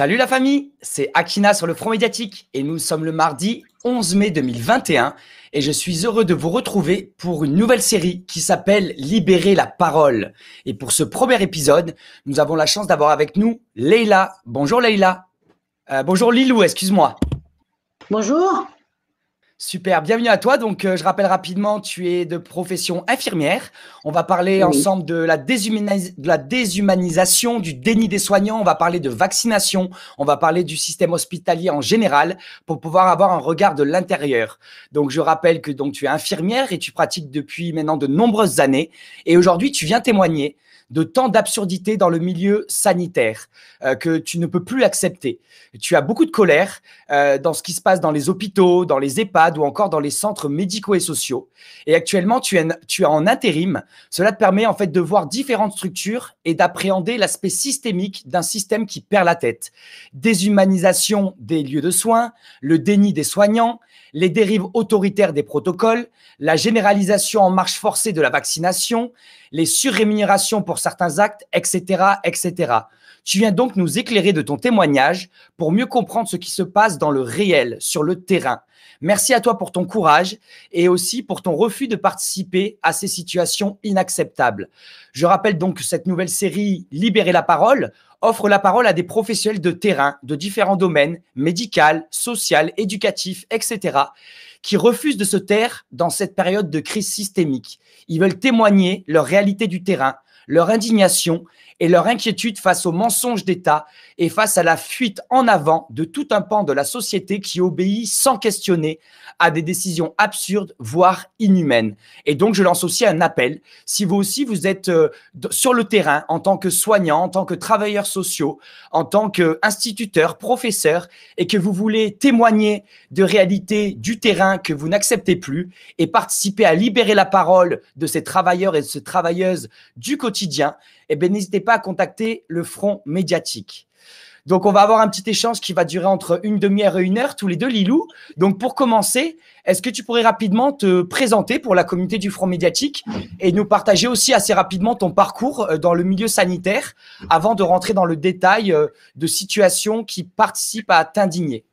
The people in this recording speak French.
Salut la famille, c'est Akina sur le front médiatique et nous sommes le mardi 11 mai 2021 et je suis heureux de vous retrouver pour une nouvelle série qui s'appelle Libérer la parole. Et pour ce premier épisode, nous avons la chance d'avoir avec nous Leila. Bonjour Leila. Euh, bonjour Lilou, excuse-moi. Bonjour. Super, bienvenue à toi. Donc, euh, je rappelle rapidement, tu es de profession infirmière. On va parler ensemble de la, déshumanisation, du déni des soignants. On va parler de vaccination. On va parler du système hospitalier en général pour pouvoir avoir un regard de l'intérieur. Donc, je rappelle que donc tu es infirmière et tu pratiques depuis maintenant de nombreuses années. Et aujourd'hui, tu viens témoigner de tant d'absurdités dans le milieu sanitaire euh, que tu ne peux plus accepter. Tu as beaucoup de colère euh, dans ce qui se passe dans les hôpitaux, dans les EHPAD ou encore dans les centres médicaux et sociaux. Et actuellement, tu es, tu en intérim. Cela te permet en fait de voir différentes structures et d'appréhender l'aspect systémique d'un système qui perd la tête. Déshumanisation des lieux de soins, le déni des soignants, les dérives autoritaires des protocoles, la généralisation en marche forcée de la vaccination, les surrémunérations pour certains actes, etc., etc. Tu viens donc nous éclairer de ton témoignage pour mieux comprendre ce qui se passe dans le réel, sur le terrain. Merci à toi pour ton courage et aussi pour ton refus de participer à ces situations inacceptables. Je rappelle donc cette nouvelle série Libérer la parole offre la parole à des professionnels de terrain de différents domaines, médical, social, éducatif, etc., qui refusent de se taire dans cette période de crise systémique. Ils veulent témoigner leur réalité du terrain, leur indignation et leur inquiétude face aux mensonges d'État et face à la fuite en avant de tout un pan de la société qui obéit sans questionner à des décisions absurdes, voire inhumaines. Et donc, je lance aussi un appel. Si vous aussi, vous êtes euh, sur le terrain en tant que soignant, en tant que travailleurs sociaux, en tant qu'instituteur, professeur, et que vous voulez témoigner de réalité du terrain que vous n'acceptez plus et participer à libérer la parole de ces travailleurs et de ces travailleuses du quotidien, quotidien, eh bien, n'hésitez pas à contacter le front médiatique. Donc, on va avoir un petit échange qui va durer entre une demi-heure et une heure, tous les deux, Lilou. Donc, pour commencer, est-ce que tu pourrais rapidement te présenter pour la communauté du Front médiatique et nous partager aussi assez rapidement ton parcours euh, dans le milieu sanitaire avant de rentrer dans le détail euh, de situations qui participent à t'indigner